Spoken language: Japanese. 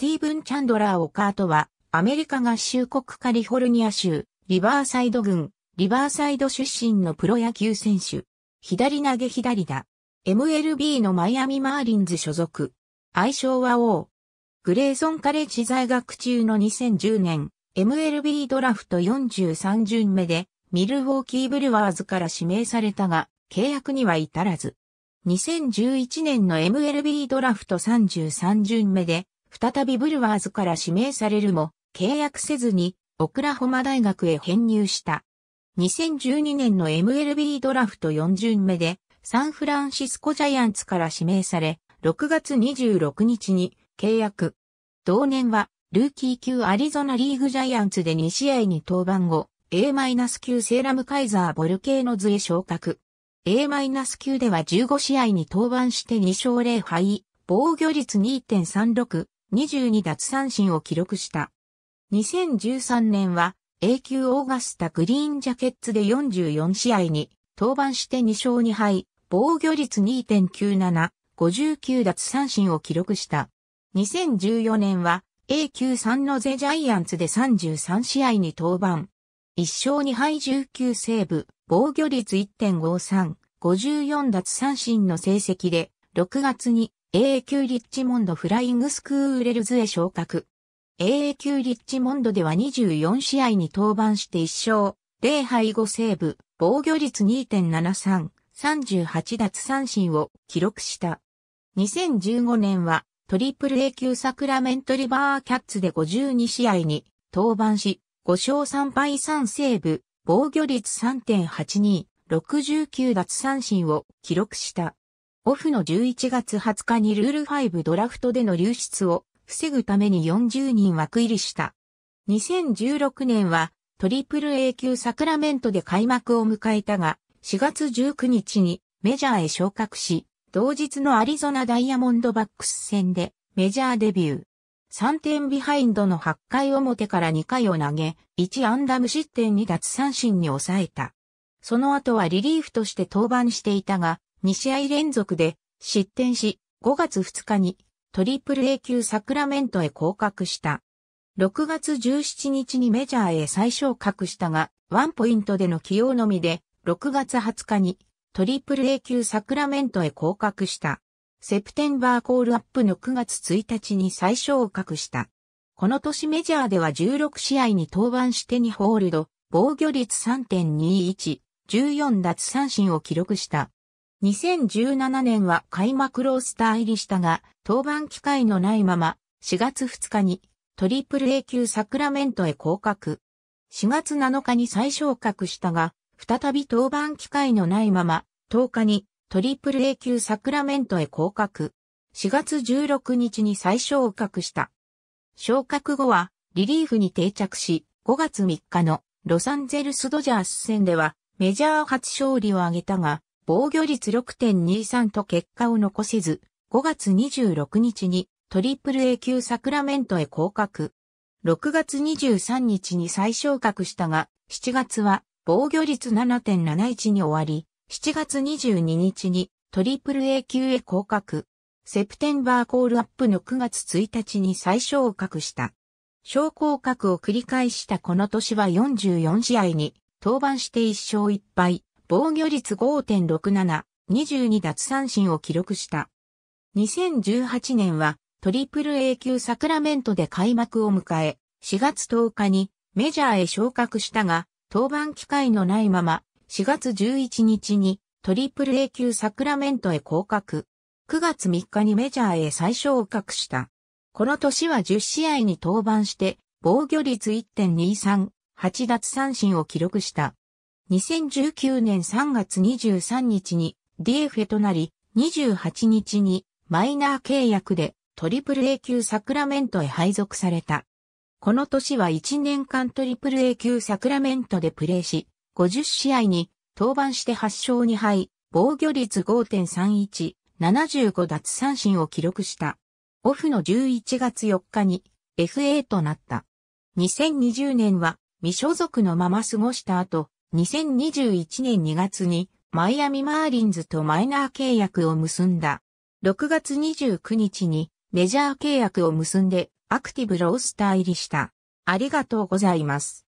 スティーブン・チャンドラー・オカートは、アメリカ合衆国カリフォルニア州、リバーサイド郡、リバーサイド出身のプロ野球選手。左投げ左打。MLB のマイアミ・マーリンズ所属。愛称は王。グレーソンカレッジ在学中の2010年、MLB ドラフト43巡目で、ミルウォーキー・ブルワーズから指名されたが、契約には至らず。2011年の MLB ドラフト33巡目で、再びブルワーズから指名されるも、契約せずに、オクラホマ大学へ編入した。2012年の MLB ドラフト4巡目で、サンフランシスコジャイアンツから指名され、6月26日に契約。同年は、ルーキー級アリゾナリーグジャイアンツで2試合に登板後、A- 9セーラムカイザーボルケーノズへ昇格。A- 9では15試合に登板して2勝0敗、防御率2.36、22奪三振を記録した。2013年は A 級オーガスタグリーンジャケッツで44試合に登板して2勝2敗、防御率2.97、59奪三振を記録した。2014年は A 級3のゼジャイアンツで33試合に登板。1勝2敗19セーブ、防御率1.53、54奪三振の成績で、6月に AA 級リッチモンドフライングスクーレルズへ昇格。AA 級リッチモンドでは24試合に登板して1勝、0敗5セーブ、防御率2.73、38奪三振を記録した。2015年はトリプル A 級サクラメントリバーキャッツで52試合に登板し、5勝3敗3セーブ、防御率3.82、69奪三振を記録した。オフの11月20日にルール5ドラフトでの流出を防ぐために40人枠入りした。2016年はトリプル A 級サクラメントで開幕を迎えたが、4月19日にメジャーへ昇格し、同日のアリゾナダイヤモンドバックス戦でメジャーデビュー。3点ビハインドの8回表から2回を投げ、1ンダム失点に脱三振に抑えた。その後はリリーフとして登板していたが、2試合連続で失点し、5月2日にトリプル A 級サクラメントへ降格した。6月17日にメジャーへ再昇格したが、ワンポイントでの起用のみで、6月20日にトリプル A 級サクラメントへ降格した。セプテンバーコールアップの9月1日に再昇格した。この年メジャーでは16試合に登板して2ホールド、防御率3.21、14奪三振を記録した。2017年は開幕ロースター入りしたが、登板機会のないまま、4月2日にトリプル A 級サクラメントへ降格。4月7日に再昇格したが、再び登板機会のないまま、10日にトリプル A 級サクラメントへ降格。4月16日に再昇格した。昇格後はリリーフに定着し、5月3日のロサンゼルスドジャース戦ではメジャー初勝利を挙げたが、防御率6.23と結果を残せず、5月26日にトリプル A 級サクラメントへ降格。6月23日に再昇格したが、7月は防御率7.71に終わり、7月22日にトリプル A 級へ降格。セプテンバーコールアップの9月1日に再昇格した。昇降格を繰り返したこの年は44試合に登板して1勝1敗、防御率5.67、22奪三振を記録した。2018年はトリプル A 級サクラメントで開幕を迎え、4月10日にメジャーへ昇格したが、登板機会のないまま、4月11日にトリプル A 級サクラメントへ降格。9月3日にメジャーへ再昇格した。この年は10試合に登板して、防御率1.23、8奪三振を記録した。2019年3月23日に DFA となり、28日にマイナー契約でトリプル A 級サクラメントへ配属された。この年は1年間トリプル A 級サクラメントでプレーし、50試合に登板して8勝2敗、防御率5.31、75奪三振を記録した。オフの11月4日に FA となった。2020年は未所属のまま過ごした後、2021年2月にマイアミマーリンズとマイナー契約を結んだ。6月29日にメジャー契約を結んでアクティブロースター入りした。ありがとうございます。